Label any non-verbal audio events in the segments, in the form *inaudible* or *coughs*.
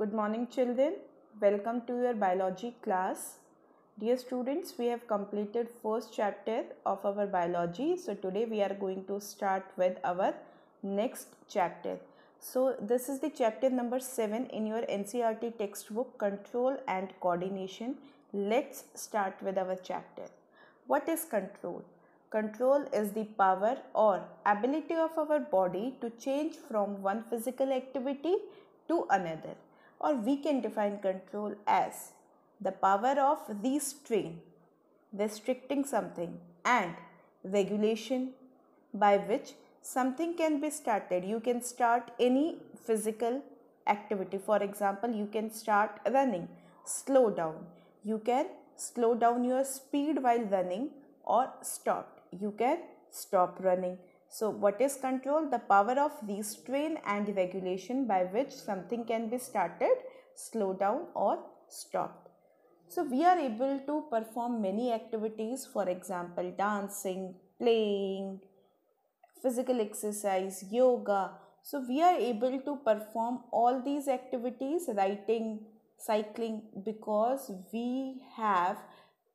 Good morning children. Welcome to your biology class. Dear students, we have completed first chapter of our biology. So today we are going to start with our next chapter. So this is the chapter number 7 in your NCRT textbook control and coordination. Let's start with our chapter. What is control? Control is the power or ability of our body to change from one physical activity to another or we can define control as the power of restraint, restricting something, and regulation by which something can be started. You can start any physical activity. For example, you can start running, slow down. You can slow down your speed while running or stop. You can stop running. So what is control? The power of restraint and regulation by which something can be started, slowed down or stopped. So we are able to perform many activities for example dancing, playing, physical exercise, yoga. So we are able to perform all these activities, writing, cycling because we have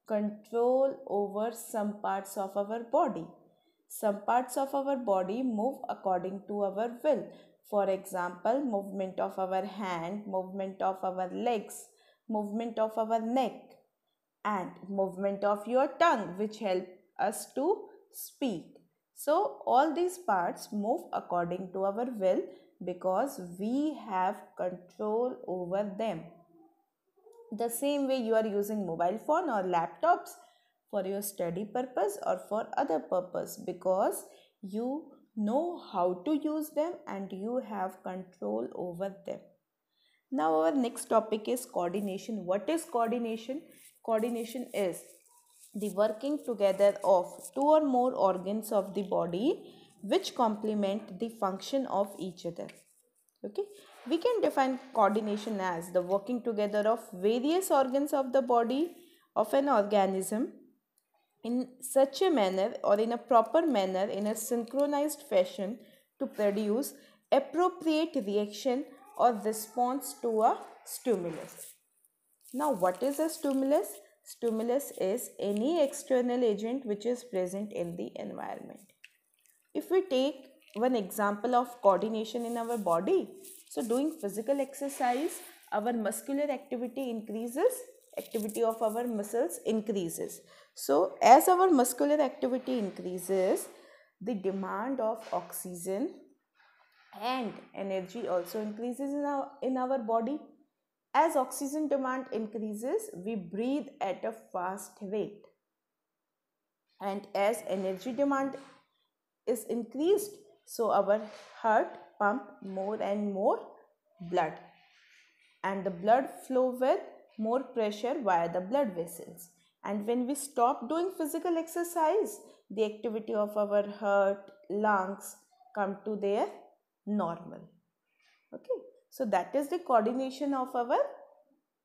control over some parts of our body. Some parts of our body move according to our will. For example, movement of our hand, movement of our legs, movement of our neck, and movement of your tongue, which help us to speak. So, all these parts move according to our will because we have control over them. The same way you are using mobile phone or laptops, for your study purpose or for other purpose because you know how to use them and you have control over them now our next topic is coordination what is coordination coordination is the working together of two or more organs of the body which complement the function of each other okay we can define coordination as the working together of various organs of the body of an organism in such a manner or in a proper manner in a synchronized fashion to produce appropriate reaction or response to a stimulus. Now what is a stimulus? Stimulus is any external agent which is present in the environment. If we take one example of coordination in our body, so doing physical exercise, our muscular activity increases, activity of our muscles increases. So, as our muscular activity increases, the demand of oxygen and energy also increases in our, in our body. As oxygen demand increases, we breathe at a fast rate. And as energy demand is increased, so our heart pump more and more blood and the blood flow with more pressure via the blood vessels and when we stop doing physical exercise, the activity of our heart, lungs come to their normal. Okay, so that is the coordination of our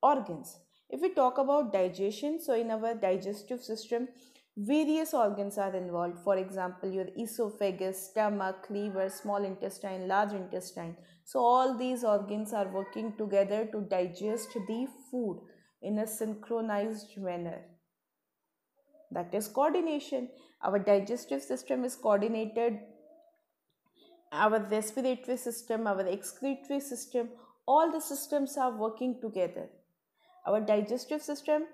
organs. If we talk about digestion, so in our digestive system, various organs are involved. For example, your esophagus, stomach, liver, small intestine, large intestine. So, all these organs are working together to digest the food in a synchronized manner that is coordination our digestive system is coordinated our respiratory system our excretory system all the systems are working together our digestive system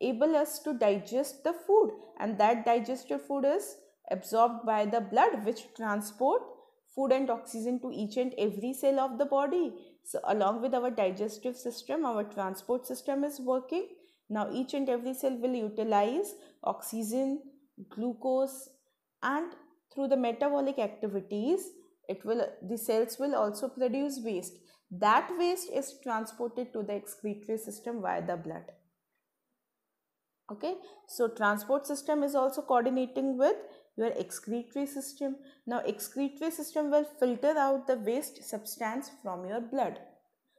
able us to digest the food and that digestive food is absorbed by the blood which transport food and oxygen to each and every cell of the body so along with our digestive system our transport system is working now each and every cell will utilize oxygen, glucose and through the metabolic activities it will the cells will also produce waste that waste is transported to the excretory system via the blood okay so transport system is also coordinating with your excretory system now excretory system will filter out the waste substance from your blood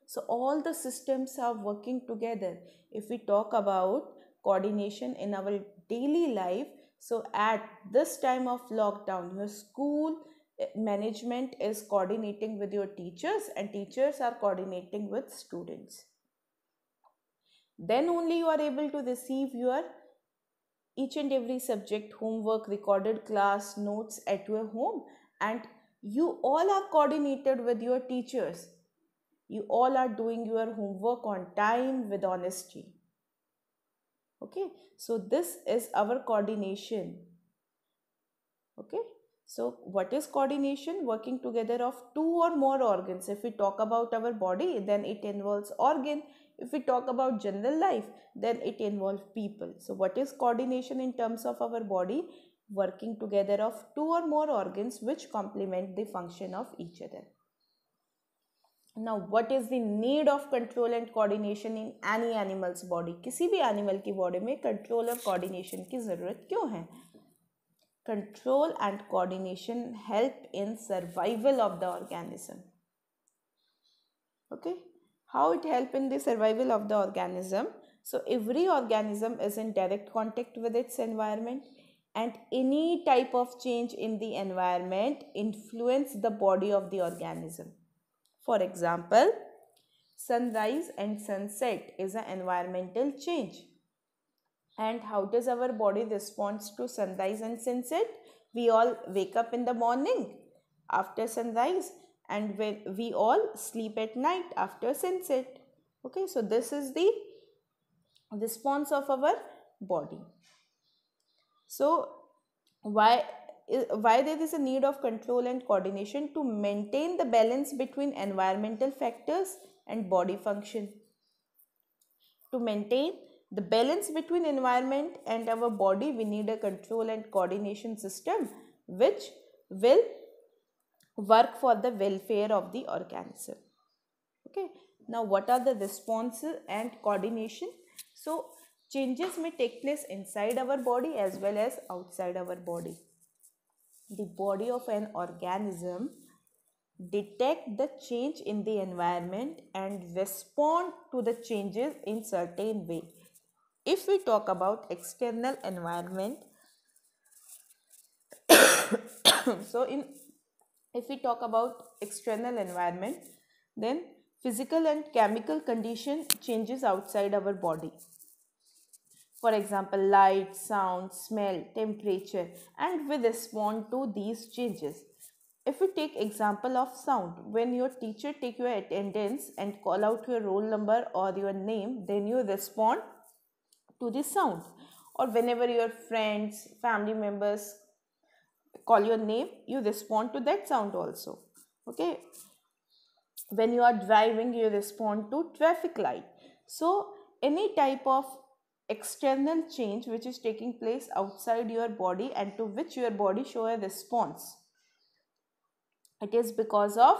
so all the systems are working together if we talk about coordination in our daily life so at this time of lockdown your school eh, management is coordinating with your teachers and teachers are coordinating with students then only you are able to receive your each and every subject homework recorded class notes at your home and you all are coordinated with your teachers you all are doing your homework on time with honesty okay so this is our coordination okay so what is coordination working together of two or more organs if we talk about our body then it involves organ if we talk about general life then it involves people so what is coordination in terms of our body working together of two or more organs which complement the function of each other now what is the need of control and coordination in any animals body किसी भी animal की body में control और coordination की ज़रूरत क्यों है control and coordination help in survival of the organism okay how it help in the survival of the organism so every organism is in direct contact with its environment and any type of change in the environment influence the body of the organism For example, sunrise and sunset is an environmental change. And how does our body responds to sunrise and sunset? We all wake up in the morning after sunrise and we all sleep at night after sunset. Okay, so this is the response of our body. So, why why there is a need of control and coordination to maintain the balance between environmental factors and body function. To maintain the balance between environment and our body, we need a control and coordination system which will work for the welfare of the organism. Okay. Now, what are the responses and coordination? So, changes may take place inside our body as well as outside our body the body of an organism detect the change in the environment and respond to the changes in certain way if we talk about external environment *coughs* so in if we talk about external environment then physical and chemical condition changes outside our body for example light sound smell temperature and we respond to these changes if we take example of sound when your teacher take your attendance and call out your roll number or your name then you respond to the sound or whenever your friends family members call your name you respond to that sound also okay when you are driving you respond to traffic light so any type of external change which is taking place outside your body and to which your body show a response it is because of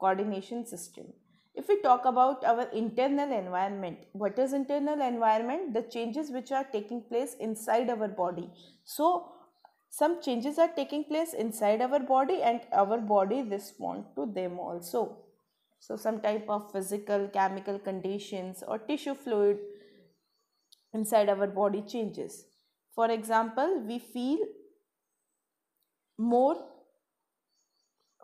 coordination system if we talk about our internal environment what is internal environment the changes which are taking place inside our body so some changes are taking place inside our body and our body respond to them also so some type of physical chemical conditions or tissue fluid inside our body changes. For example, we feel more.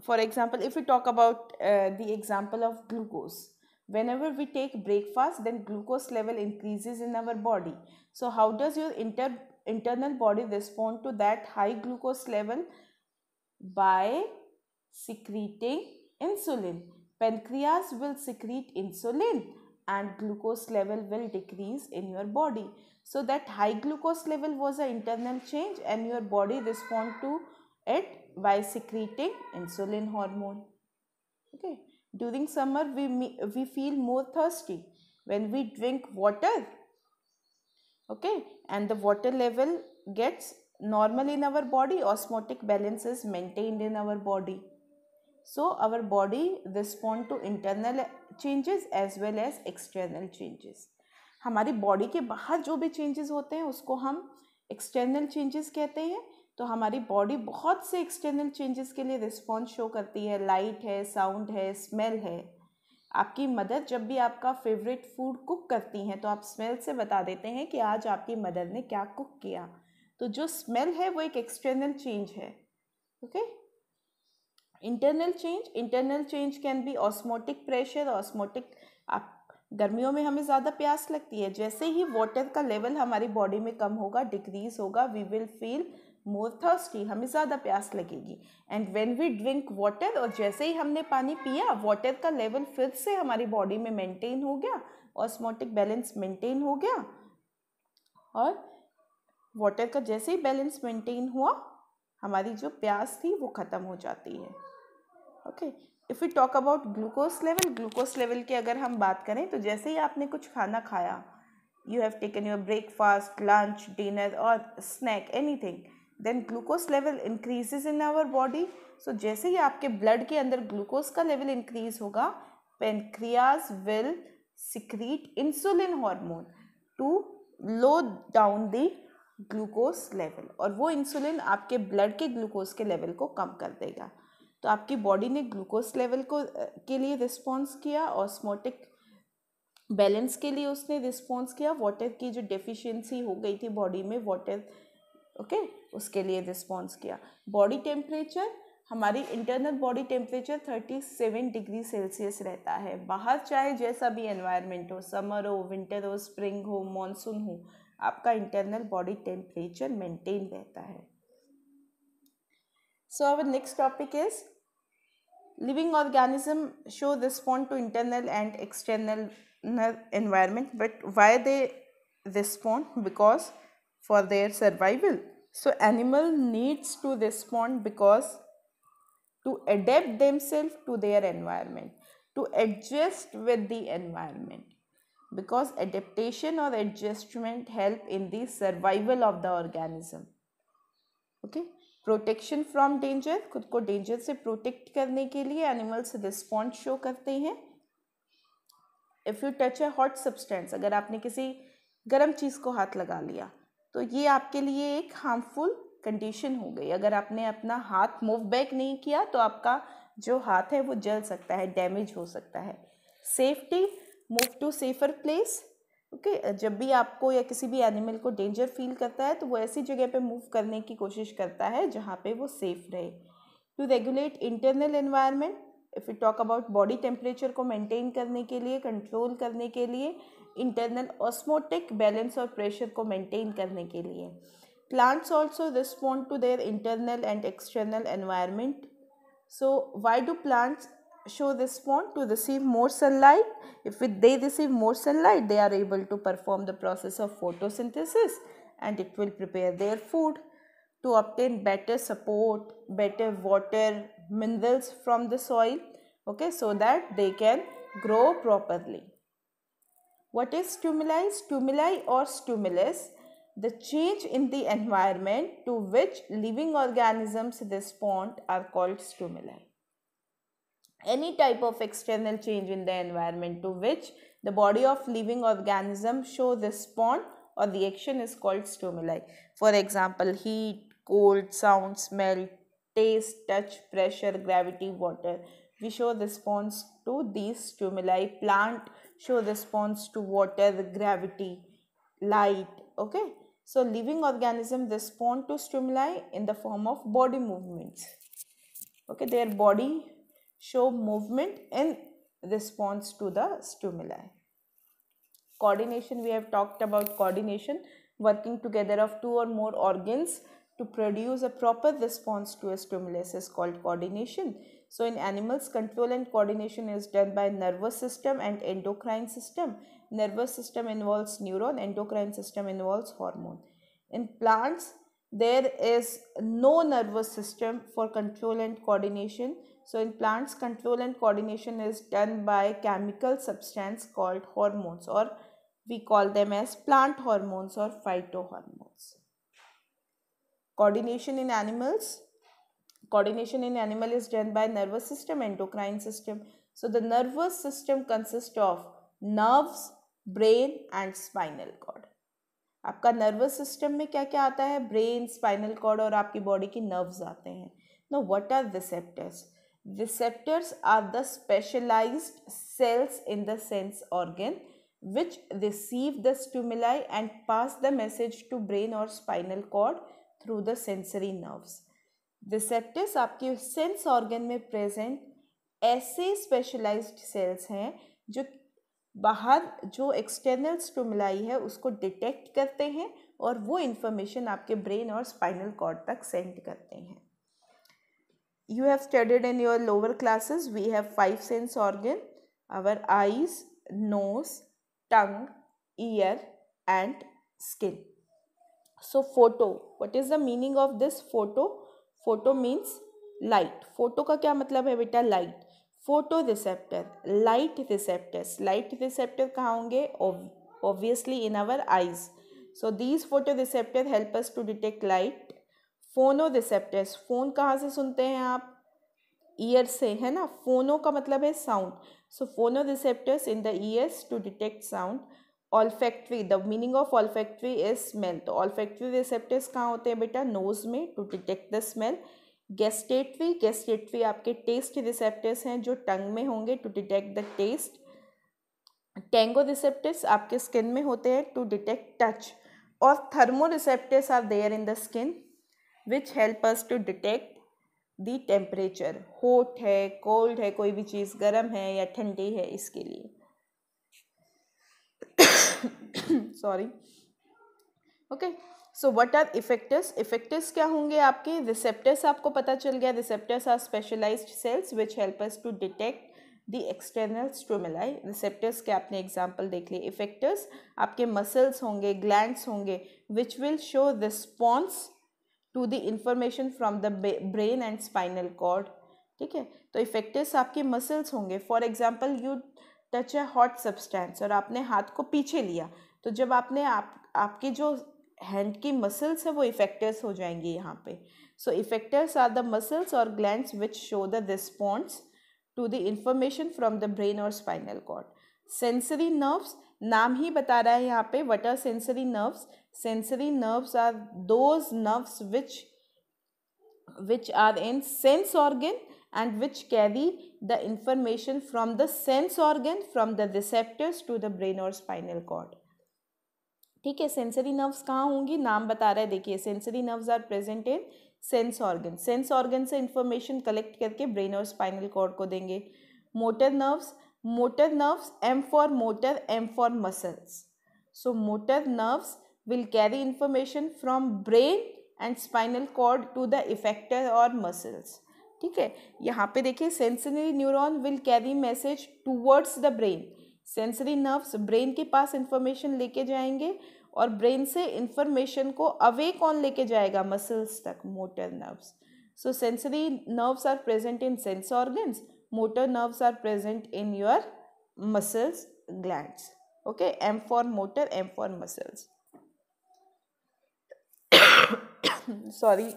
For example, if we talk about uh, the example of glucose, whenever we take breakfast, then glucose level increases in our body. So, how does your inter internal body respond to that high glucose level? By secreting insulin. Pancreas will secrete insulin and glucose level will decrease in your body. So that high glucose level was an internal change and your body respond to it by secreting insulin hormone. Okay. During summer we, we feel more thirsty when we drink water. Okay. And the water level gets normal in our body, osmotic balance is maintained in our body. so our body respond to internal changes as well as external changes हमारी body के बाहर जो भी changes होते हैं उसको हम external changes कहते हैं तो हमारी बॉडी बहुत से एक्सटर्नल चेंजेस के लिए रिस्पॉन्स शो करती है लाइट है साउंड है स्मेल है आपकी मदर जब भी आपका फेवरेट फूड कुक करती हैं तो आप स्मेल से बता देते हैं कि आज आपकी मदर ने क्या कुक किया तो जो स्मेल है वो एक एक्सटर्नल चेंज है okay okay? Internal change internal change can be osmotic pressure osmotic आप गर्मियों में हमें ज़्यादा प्यास लगती है जैसे ही वाटर का लेवल हमारी बॉडी में कम होगा डिक्रीज होगा we will feel more thirsty हमें ज़्यादा प्यास लगेगी and when we drink water और जैसे ही हमने पानी पिया वाटर का लेवल फिर से हमारी बॉडी में मेंटेन हो गया ऑस्मोटिक बैलेंस मेंटेन हो गया और वाटर का जैसे ही बैलेंस मेंटेन हुआ हमारी जो प्यास थी वो ख़त्म हो जाती है okay if you talk about glucose level glucose level की अगर हम बात करें तो जैसे ही आपने कुछ खाना खाया you have taken your breakfast lunch dinner और snack anything then glucose level increases in our body so जैसे ही आपके ब्लड के अंदर ग्लूकोज का लेवल इंक्रीज होगा pancreas will secrete insulin hormone to low down the glucose level और वो इंसुलिन आपके ब्लड के ग्लूकोज के लेवल को कम कर देगा तो आपकी बॉडी ने ग्लूकोज लेवल को के लिए रिस्पॉन्स किया और स्मोटिक बैलेंस के लिए उसने रिस्पॉन्स किया वाटर की जो डेफिशिएंसी हो गई थी बॉडी में वाटर ओके okay? उसके लिए रिस्पॉन्स किया बॉडी टेम्परेचर हमारी internal body temperature thirty seven degree Celsius रहता है बाहर चाहे जैसा भी एनवायरनमेंट हो समर हो विंटर हो स्प्रिंग हो मॉनसून हो आपका इंटरनल बॉडी टेम्परेचर मेंटेन रहता है So our next topic is living organism show respond to internal and external environment but why they respond because for their survival so animal needs to respond because to adapt themselves to their environment to adjust with the environment because adaptation or adjustment help in the survival of the organism okay protection from danger खुद को danger से protect करने के लिए animals response show करते हैं if you touch a hot substance अगर आपने किसी गर्म चीज़ को हाथ लगा लिया तो ये आपके लिए एक हार्मफुल कंडीशन हो गई अगर आपने अपना हाथ मूव बैक नहीं किया तो आपका जो हाथ है वो जल सकता है डैमेज हो सकता है safety move to safer place okay okay, जब भी आपको या किसी भी एनिमल को डेंजर फील करता है तो वो ऐसी जगह पे मूव करने की कोशिश करता है जहाँ पे वो सेफ रहे to regulate internal environment if you talk about body temperature को मेंटेन करने के लिए कंट्रोल करने के लिए इंटरनल ऑस्मोटिक बैलेंस और प्रेशर को मेंटेन करने के लिए plants also respond to their internal and external environment so why do plants show this spawn to receive more sunlight. If it, they receive more sunlight, they are able to perform the process of photosynthesis and it will prepare their food. To obtain better support, better water minerals from the soil, okay, so that they can grow properly. What is stimuli? Stimuli or stimulus? The change in the environment to which living organisms respond are called stimuli any type of external change in the environment to which the body of living organism show respond or the action is called stimuli. For example, heat, cold, sound, smell, taste, touch, pressure, gravity, water. We show response to these stimuli. Plant show response to water, gravity, light. Okay. So, living organism respond to stimuli in the form of body movements. Okay, their body show movement in response to the stimuli. Coordination, we have talked about coordination, working together of two or more organs to produce a proper response to a stimulus is called coordination. So in animals, control and coordination is done by nervous system and endocrine system. Nervous system involves neuron, endocrine system involves hormone. In plants, there is no nervous system for control and coordination So in plants, control and coordination is done by chemical substance called hormones or we call them as plant hormones or phytohormones. Coordination in animals. Coordination in animal is done by nervous system, endocrine system. So the nervous system consists of nerves, brain and spinal cord आपका nervous system में क्या क्या आता है brain spinal cord और आपकी body की nerves आते हैं no what are receptors Receptors are the specialized cells in the sense organ which receive the stimuli and pass the message to brain or spinal cord through the sensory nerves. Receptors आपके sense organ में present ऐसे specialised cells हैं जो बाहर जो external स्टूमलाई है उसको detect करते हैं और वो इन्फॉर्मेशन आपके ब्रेन और स्पाइनल कॉर्ड तक सेंड करते हैं you have studied in your lower classes we have five sense organ our eyes nose tongue ear and skin so photo what is the meaning of this photo photo means light photo ka kya matlab hai beta light photoreceptor light receptors light receptor kaha honge obviously in our eyes so these photoreceptors help us to detect light phono receptors फोन कहाँ से सुनते हैं आप year से है ना फोनो का मतलब है sound so phono receptors in the ears to detect sound olfactory the meaning of olfactory is smell तो ऑल्फैक्ट्री रिसेप्टर्स कहाँ होते हैं बेटा नोज में to detect the smell gustatory gustatory आपके टेस्ट रिसेप्टर्स हैं जो टंग में होंगे to detect the taste tango receptors आपके स्किन में होते हैं टू डिटेक्ट टच और thermo receptors are there in the skin which help us to detect the temperature hot है कोल्ड है कोई भी चीज़ गर्म है या ठंडी है इसके लिए sorry okay so what are effectors effectors क्या होंगे आपके रिसेप्टर्स आपको पता चल गया receptors are specialise cells which help us to detect the external stimuli receptors के आपने एग्जाम्पल देख लिए इफेक्टर्स आपके मसल्स होंगे ग्लैंड होंगे which will show response to the information from the brain and spinal cord ठीक है तो इफेक्टिव आपके मसल्स होंगे for example you touch a hot substance और आपने हाथ को पीछे लिया तो जब आपने आप आपके जो हैंड की मसल्स है वो इफेक्टिव हो जाएंगे यहाँ पे so effectors are the muscles और gland which show the response to the information from the brain और स्पाइनल कॉर्ड सेंसरी नर्व्स नाम ही बता रहा है यहाँ पे what are sensory nerves sensory nerves are those nerves which which are in sense organ and which carry the information from the sense organ from the receptors to the brain और spinal cord ठीक है sensory nerves कहाँ होंगी नाम बता रहा है देखिए sensory nerves are present in sense organ sense organ से इंफॉर्मेशन कलेक्ट करके ब्रेन और स्पाइनल कॉर्ड को देंगे motor nerves motor nerves m for motor m for muscles so motor nerves will carry information from brain and spinal cord to the effector or muscles ठीक है यहाँ पे देखिए sensory neuron will carry message towards the brain sensory nerves brain के पास information लेके जाएंगे और ब्रेन से इंफॉर्मेशन को अवे कौन लेके जाएगा मसल्स तक motor nerves so sensory nerves are present in sense organs motor nerves are present in your muscles glands okay m for motor m for muscles *coughs* sorry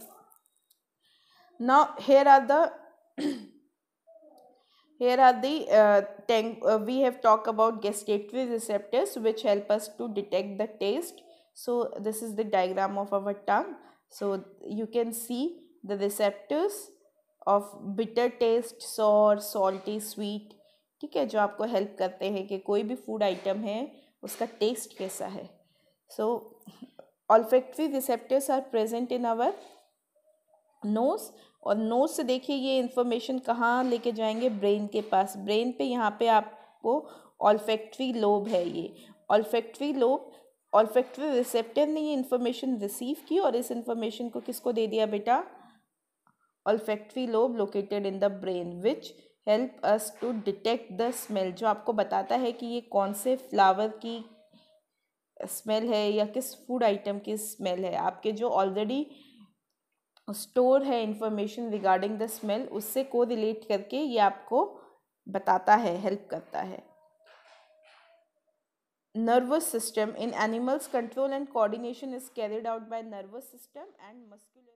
now here are the *coughs* here are the uh, uh, we have talked about gustatory receptors which help us to detect the taste so this is the diagram of our tongue so you can see the receptors of bitter taste sour salty sweet ठीक है जो आपको help करते हैं कि कोई भी food item है उसका टेस्ट कैसा है so olfactory receptors are present in our nose और नोज से देखिए ये इंफॉर्मेशन कहाँ लेके जाएंगे ब्रेन के पास ब्रेन पे यहाँ पे आपको ऑल्फेक्ट्री लोब है ये ऑल्फेक्ट्री लोब ऑल्फेक्ट्री रिसेप्टर ने ये इन्फॉर्मेशन रिसीव की और इस इंफॉर्मेशन को किसको दे दिया बेटा olfactory lobe located in the brain which help us to detect the smell जो आपको बताता है कि ये कौन से फ्लावर की स्मेल है या किस फूड आइटम की स्मेल है आपके जो ऑलरेडी स्टोर है इंफॉर्मेशन रिगार्डिंग द स्मेल उससे को रिलेट करके ये आपको बताता है हेल्प करता है nervous system in animals control and coordination is carried out by nervous system and muscular